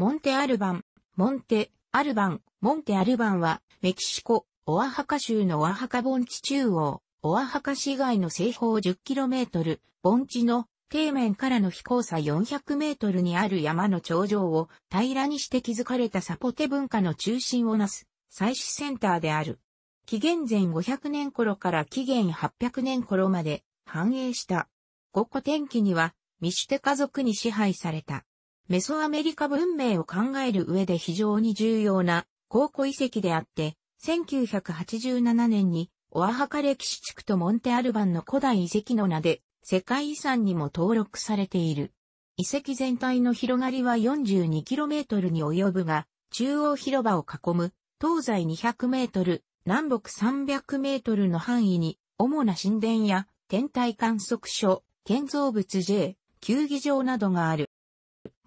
モンテアルバン、モンテ、アルバン、モンテアルバンは、メキシコ、オアハカ州のオアハカ盆地中央、オアハカ市街の西方 10km、盆地の底面からの飛行差 400m にある山の頂上を平らにして築かれたサポテ文化の中心をなす、祭祀センターである。紀元前500年頃から紀元800年頃まで繁栄した。五個天気には、ミシュテ家族に支配された。メソアメリカ文明を考える上で非常に重要な考古遺跡であって、1987年にオアハカ歴史地区とモンテアルバンの古代遺跡の名で世界遺産にも登録されている。遺跡全体の広がりは 42km に及ぶが、中央広場を囲む東西 200m、南北 300m の範囲に主な神殿や天体観測所、建造物 J、球技場などがある。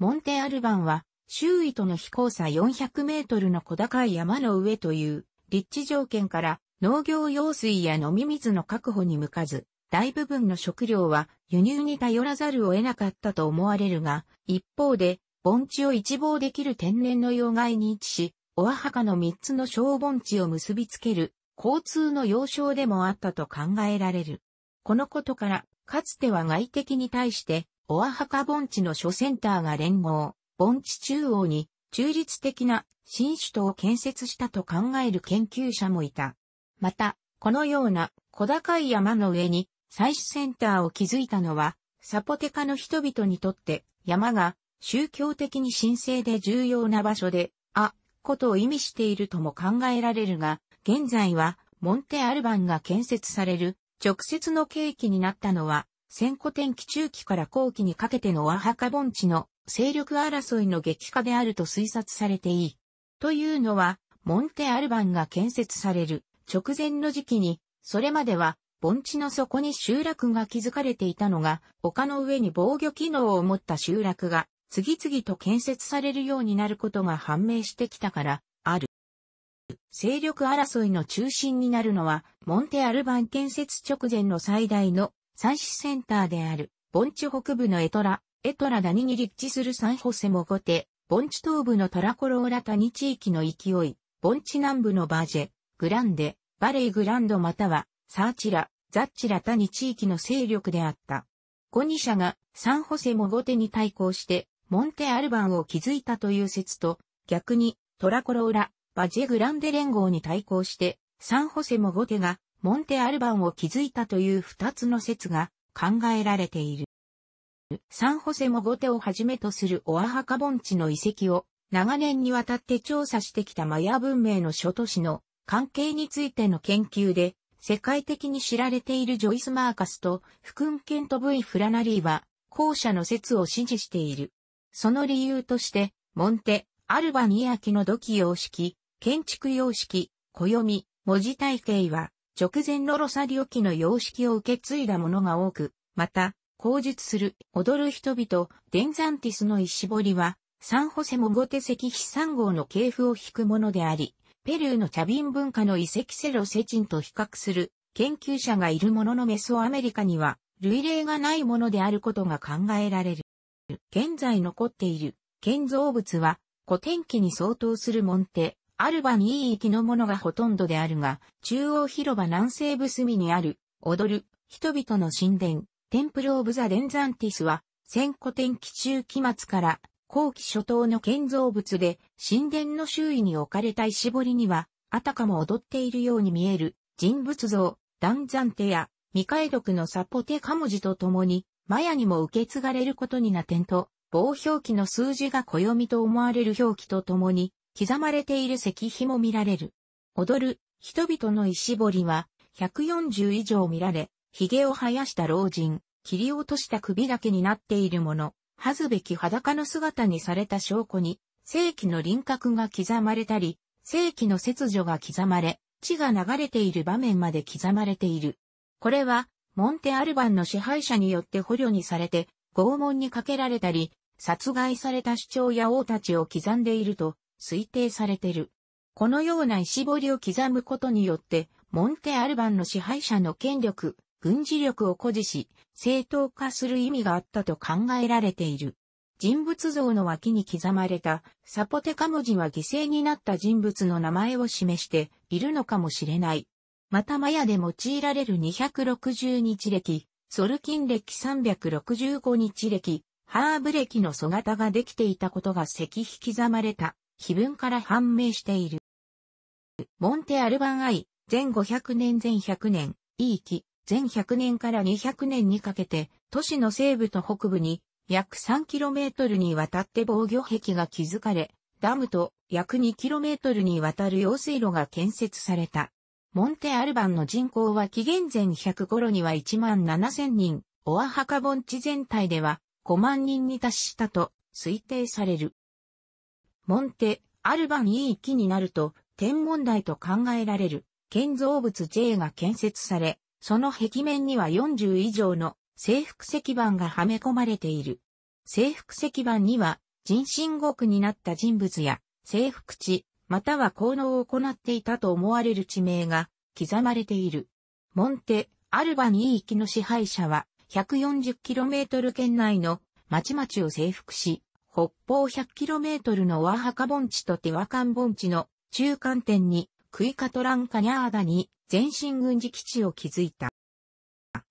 モンテアルバンは、周囲との飛行差400メートルの小高い山の上という、立地条件から農業用水や飲み水の確保に向かず、大部分の食料は輸入に頼らざるを得なかったと思われるが、一方で、盆地を一望できる天然の要害に位置し、オアハカの3つの小盆地を結びつける、交通の要衝でもあったと考えられる。このことから、かつては外敵に対してオアハカ盆地の諸センターが連合、盆地中央に中立的な新首都を建設したと考える研究者もいた。また、このような小高い山の上に祭祀センターを築いたのは、サポテカの人々にとって山が宗教的に神聖で重要な場所で、あ、ことを意味しているとも考えられるが、現在はモンテアルバンが建設される直接の契機になったのは戦古天気中期から後期にかけての和墓ハカ盆地の勢力争いの激化であると推察されていい。というのは、モンテアルバンが建設される直前の時期に、それまでは盆地の底に集落が築かれていたのが、丘の上に防御機能を持った集落が次々と建設されるようになることが判明してきたから、ある。勢力争いの中心になるのは、モンテアルバン建設直前の最大の祭祀センターである、盆地北部のエトラ、エトラ谷に立地するサンホセモゴテ、盆地東部のトラコローラ谷地域の勢い、盆地南部のバージェ、グランデ、バレイグランドまたは、サーチラ、ザッチラ谷地域の勢力であった。ニシ社がサンホセモゴテに対抗して、モンテアルバンを築いたという説と、逆にトラコローラ、バジェグランデ連合に対抗して、サンホセモゴテがモンテアルバンを築いたという二つの説が考えられている。サンホセモゴテをはじめとするオアハカ盆地の遺跡を長年にわたって調査してきたマヤ文明の諸都市の関係についての研究で世界的に知られているジョイス・マーカスとフクン・ケント・ブイ・フラナリーは後者の説を支持している。その理由としてモンテ、アルバニアキの土器様式、建築様式、暦、文字体系は直前のロサリオ期の様式を受け継いだものが多く、また、口述する踊る人々、デンザンティスの石彫りは、サンホセモゴテ石碑三号の系譜を引くものであり、ペルーの茶瓶文化の遺跡セロセチンと比較する研究者がいるもののメソアメリカには類例がないものであることが考えられる。現在残っている建造物は古典記に相当するモンテ、アルバにいい域のものがほとんどであるが、中央広場南西部隅にある、踊る、人々の神殿、テンプル・オブ・ザ・レンザンティスは、千古天気中期末から後期初頭の建造物で、神殿の周囲に置かれた石彫りには、あたかも踊っているように見える人物像、ダンザンテや未解読のサポテカ文字と共に、マヤにも受け継がれることにな点と、棒表記の数字が暦と思われる表記と共に、刻まれている石碑も見られる。踊る人々の石彫りは140以上見られ、髭を生やした老人、切り落とした首だけになっているもの、恥ずべき裸の姿にされた証拠に、世紀の輪郭が刻まれたり、世紀の切除が刻まれ、血が流れている場面まで刻まれている。これは、モンテアルバンの支配者によって捕虜にされて、拷問にかけられたり、殺害された主張や王たちを刻んでいると推定されてる。このような石彫りを刻むことによって、モンテアルバンの支配者の権力、軍事力を誇示し、正当化する意味があったと考えられている。人物像の脇に刻まれたサポテカ文字は犠牲になった人物の名前を示しているのかもしれない。またマヤで用いられる260日歴、ソルキン歴365日歴、ハーブ歴の素型ができていたことが石碑刻まれた碑文から判明している。モンテアルバンイ、前500年前100年、E 期、前100年から200年にかけて、都市の西部と北部に、約 3km にわたって防御壁が築かれ、ダムと約 2km にわたる用水路が建設された。モンテアルバンの人口は紀元前100頃には1万7000人、オアハカ盆地全体では5万人に達したと推定される。モンテ、アルバンいい木になると、天文台と考えられる、建造物 J が建設され、その壁面には40以上の制服石板がはめ込まれている。制服石板には、人身獄になった人物や、制服地、または効能を行っていたと思われる地名が刻まれている。モンテ、アルバニー域の支配者は、140km 圏内の町々を征服し、北方 100km のオアハカ盆地とティワカン盆地の中間点にクイカトランカニャーダに全身軍事基地を築いた。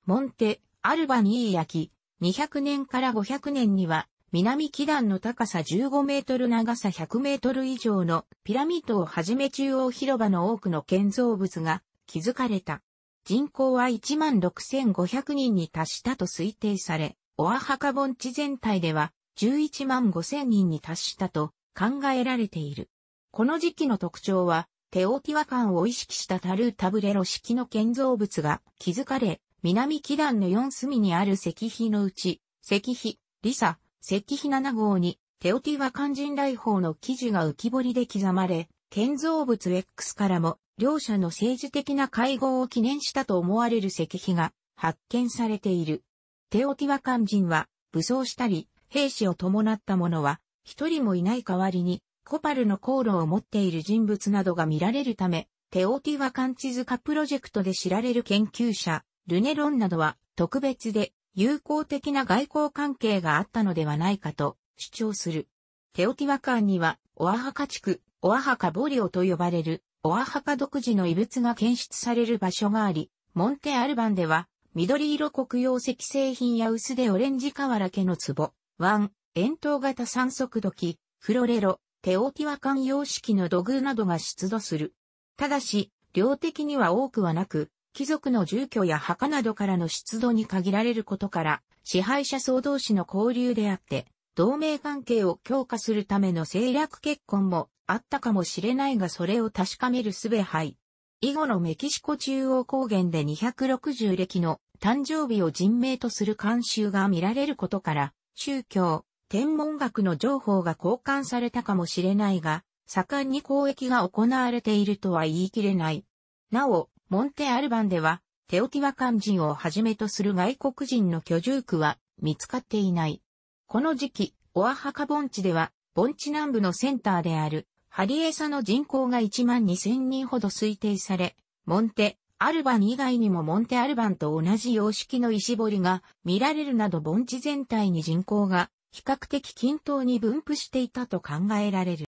モンテ、アルバニー焼き、200年から500年には南基壇の高さ15メートル長さ100メートル以上のピラミッドをはじめ中央広場の多くの建造物が築かれた。人口は16,500人に達したと推定され、オアハカ盆地全体では11万5千人に達したと考えられている。この時期の特徴は、テオティワカンを意識したタルータブレロ式の建造物が築かれ、南基壇の4隅にある石碑のうち、石碑、リサ、石碑7号に、テオティワカン人来訪の記事が浮き彫りで刻まれ、建造物 X からも、両者の政治的な会合を記念したと思われる石碑が発見されている。テオティワカン人は武装したり、兵士を伴った者は、一人もいない代わりに、コパルの航路を持っている人物などが見られるため、テオティワカン地図化プロジェクトで知られる研究者、ルネロンなどは特別で友好的な外交関係があったのではないかと主張する。テオティワカンには、オアハカ地区、オアハカボリオと呼ばれる、オアハカ独自の遺物が検出される場所があり、モンテアルバンでは、緑色黒曜石製品や薄でオレンジ瓦毛の壺、1、円筒型三度器、フロレロ、テオティワカン様式の土偶などが出土する。ただし、量的には多くはなく、貴族の住居や墓などからの出土に限られることから、支配者層同士の交流であって、同盟関係を強化するための政略結婚もあったかもしれないがそれを確かめるすべはい。以後のメキシコ中央高原で260歴の誕生日を人名とする慣習が見られることから、宗教、天文学の情報が交換されたかもしれないが、盛んに交易が行われているとは言い切れない。なお、モンテアルバンでは、テオティワカン人をはじめとする外国人の居住区は見つかっていない。この時期、オアハカ盆地では、盆地南部のセンターである、ハリエサの人口が1万2000人ほど推定され、モンテ、アルバン以外にもモンテアルバンと同じ様式の石彫りが見られるなど盆地全体に人口が比較的均等に分布していたと考えられる。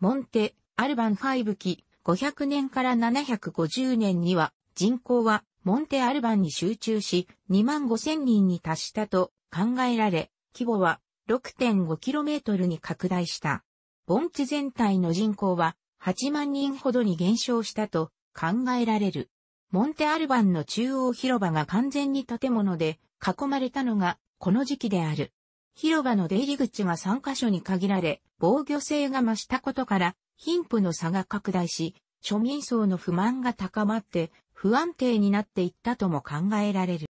モンテ、アルバン5期、500年から750年には人口はモンテアルバンに集中し2万5千人に達したと考えられ、規模は 6.5km に拡大した。盆地全体の人口は8万人ほどに減少したと考えられる。モンテアルバンの中央広場が完全に建物で囲まれたのがこの時期である。広場の出入り口が3カ所に限られ、防御性が増したことから貧富の差が拡大し、庶民層の不満が高まって不安定になっていったとも考えられる。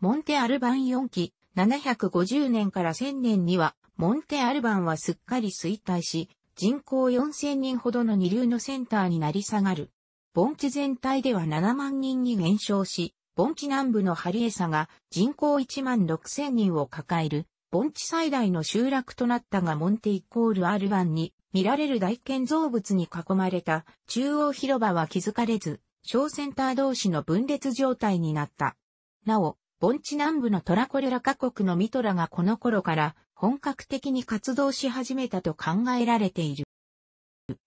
モンテアルバン4期、750年から1000年には、モンテアルバンはすっかり衰退し、人口4000人ほどの二流のセンターになり下がる。盆地全体では7万人に減少し、盆地南部のハリエサが人口1万6千人を抱える、盆地最大の集落となったがモンテイコールアルバンに見られる大建造物に囲まれた中央広場は気づかれず、小センター同士の分裂状態になった。なお、盆地南部のトラコレラ各国のミトラがこの頃から本格的に活動し始めたと考えられている。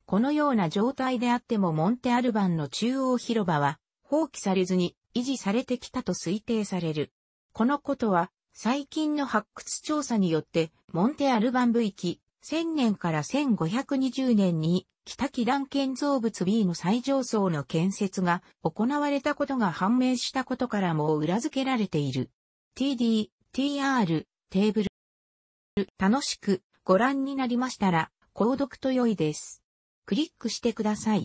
このような状態であってもモンテアルバンの中央広場は放棄されずに維持されてきたと推定される。このことは最近の発掘調査によってモンテアルバン部域1000年から1520年に北基団建造物 B の最上層の建設が行われたことが判明したことからも裏付けられている。TD、TR、テーブル。楽しくご覧になりましたら、購読と良いです。クリックしてください。